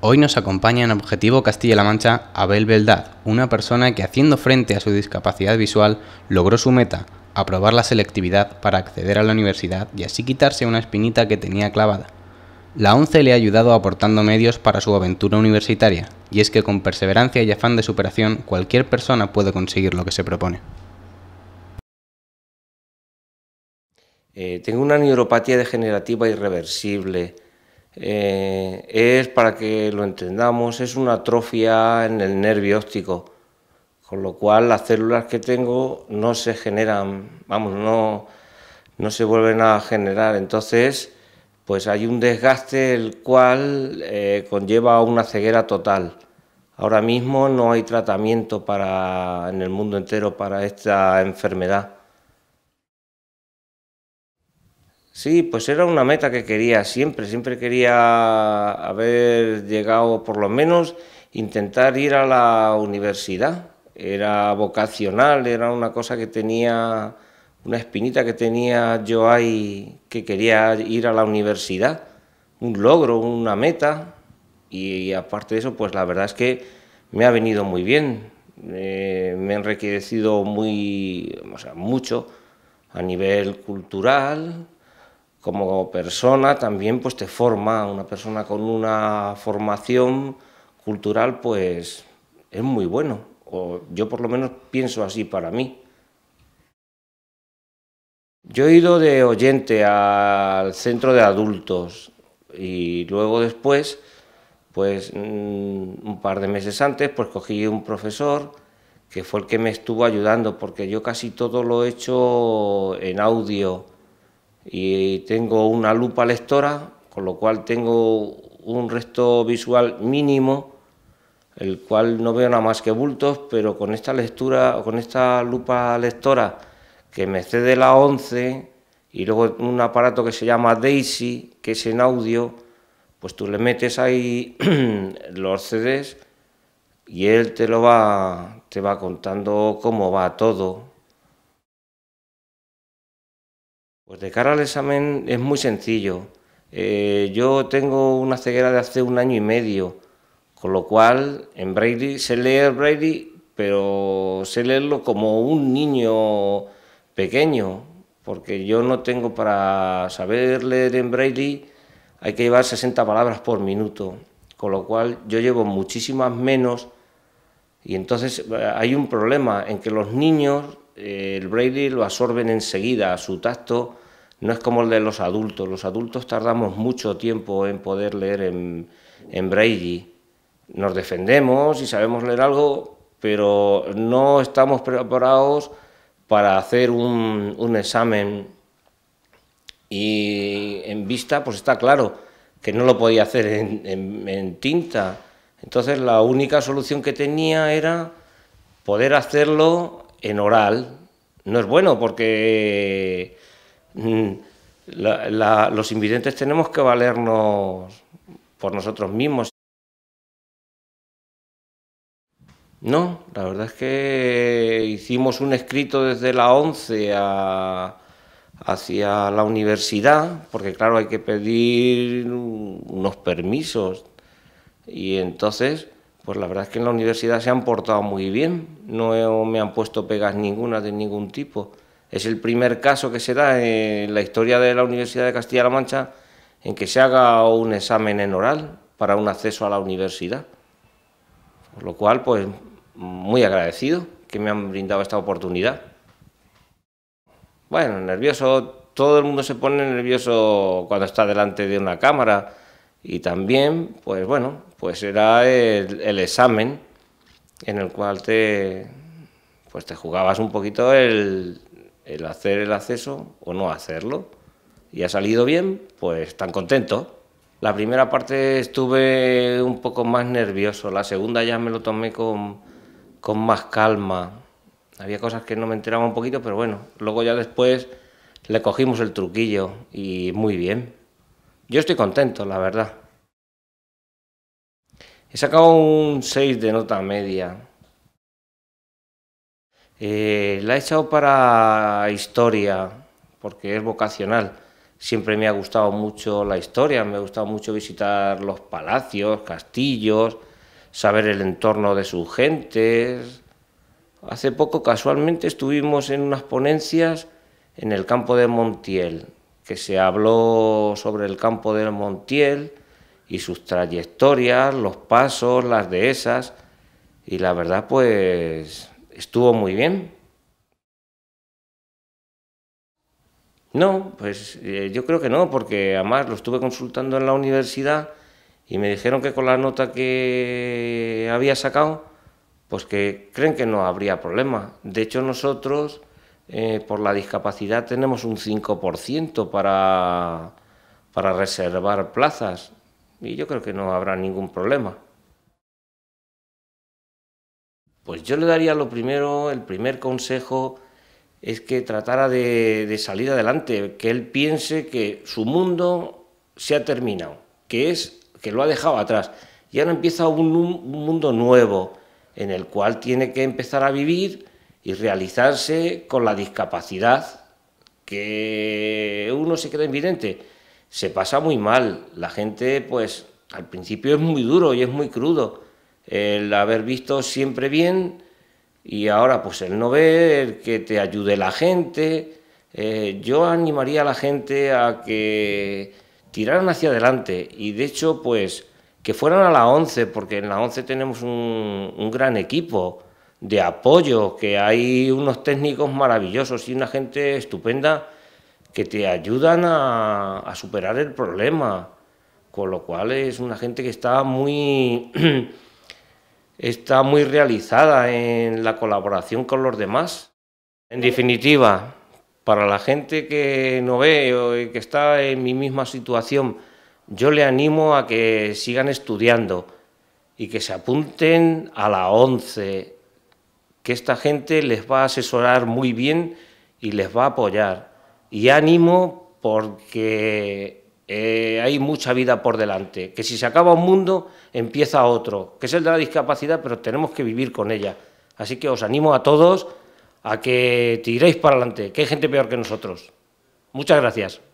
Hoy nos acompaña en Objetivo Castilla-La Mancha Abel Beldad, una persona que haciendo frente a su discapacidad visual logró su meta, aprobar la selectividad para acceder a la universidad y así quitarse una espinita que tenía clavada. La ONCE le ha ayudado aportando medios para su aventura universitaria, y es que con perseverancia y afán de superación cualquier persona puede conseguir lo que se propone. Eh, tengo una neuropatía degenerativa irreversible eh, es, para que lo entendamos, es una atrofia en el nervio óptico, con lo cual las células que tengo no se generan, vamos, no, no se vuelven a generar. Entonces, pues hay un desgaste el cual eh, conlleva una ceguera total. Ahora mismo no hay tratamiento para, en el mundo entero para esta enfermedad. Sí, pues era una meta que quería siempre, siempre quería haber llegado por lo menos intentar ir a la universidad. Era vocacional, era una cosa que tenía, una espinita que tenía yo ahí, que quería ir a la universidad, un logro, una meta. Y, aparte de eso, pues la verdad es que me ha venido muy bien, eh, me han enriquecido muy, o sea, mucho a nivel cultural, como persona también pues te forma, una persona con una formación cultural pues es muy bueno, o yo por lo menos pienso así para mí. Yo he ido de oyente al centro de adultos y luego después, pues mm, un par de meses antes, pues cogí un profesor que fue el que me estuvo ayudando, porque yo casi todo lo he hecho en audio, y tengo una lupa lectora, con lo cual tengo un resto visual mínimo, el cual no veo nada más que bultos, pero con esta lectura, con esta lupa lectora que me cede la 11 y luego un aparato que se llama Daisy, que es en audio, pues tú le metes ahí los CDs y él te lo va te va contando cómo va todo. Pues de cara al examen es muy sencillo. Eh, yo tengo una ceguera de hace un año y medio, con lo cual en Brady sé leer Brady, pero sé leerlo como un niño pequeño, porque yo no tengo para saber leer en Brady, hay que llevar 60 palabras por minuto, con lo cual yo llevo muchísimas menos y entonces eh, hay un problema en que los niños el Brady lo absorben enseguida, su tacto no es como el de los adultos. Los adultos tardamos mucho tiempo en poder leer en, Brady... Nos defendemos y sabemos leer algo, pero no estamos preparados para hacer un, examen. Y en vista, pues está claro que no lo podía hacer en tinta. Entonces la única solución que tenía era poder hacerlo en oral no es bueno porque mm, los invidentes tenemos que valernos por nosotros mismos. No, la verdad es que hicimos un escrito desde la 11 hacia la universidad, porque claro, hay que pedir unos permisos. Y entonces pues la verdad es que en la universidad se han portado muy bien, no me han puesto pegas ninguna de ningún tipo. Es el primer caso que se da en la historia de la Universidad de Castilla-La Mancha en que se haga un examen en oral para un acceso a la universidad. Por lo cual, pues muy agradecido que me han brindado esta oportunidad. Bueno, nervioso, todo el mundo se pone nervioso cuando está delante de una cámara y también, pues bueno, pues era el, examen en el cual te, pues te jugabas un poquito el, hacer el acceso o no hacerlo. Y ha salido bien, pues tan contento. La primera parte estuve un poco más nervioso, la segunda ya me lo tomé con, con más calma. Había cosas que no me enteraba un poquito, pero bueno, luego ya después le cogimos el truquillo y muy bien. Yo estoy contento, la verdad. He sacado un 6 de nota media. Eh, la he echado para historia, porque es vocacional. Siempre me ha gustado mucho la historia, me ha gustado mucho visitar los palacios, castillos, saber el entorno de sus gentes. Hace poco, casualmente, estuvimos en unas ponencias en el campo de Montiel, que se habló sobre el campo del Montiel y sus trayectorias, los pasos, las dehesas, y la verdad pues estuvo muy bien. No, pues eh, yo creo que no, porque además lo estuve consultando en la universidad y me dijeron que con la nota que había sacado, pues que creen que no habría problema. De hecho nosotros eh, por la discapacidad tenemos un 5% para, reservar plazas y yo creo que no habrá ningún problema. Pues yo le daría lo primero, el primer consejo es que tratara de, salir adelante, que él piense que su mundo se ha terminado, que es que lo ha dejado atrás y ahora empieza un mundo nuevo en el cual tiene que empezar a vivir y realizarse con la discapacidad que uno se queda invidente. Se pasa muy mal, la gente pues al principio es muy duro y es muy crudo el haber visto siempre bien y ahora pues el no ver, que te ayude la gente. Eh, yo animaría a la gente a que tiraran hacia adelante y de hecho pues que fueran a la 11 porque en la 11 tenemos un, un gran equipo de apoyo, que hay unos técnicos maravillosos y una gente estupenda que te ayudan a, superar el problema. Con lo cual es una gente que está muy, está muy realizada en la colaboración con los demás. En definitiva, para la gente que no ve o que está en mi misma situación, yo le animo a que sigan estudiando y que se apunten a la 11 que esta gente les va a asesorar muy bien y les va a apoyar. Y ánimo porque eh, hay mucha vida por delante, que si se acaba un mundo, empieza otro, que es el de la discapacidad, pero tenemos que vivir con ella. Así que os animo a todos a que tiréis para adelante, que hay gente peor que nosotros. Muchas gracias.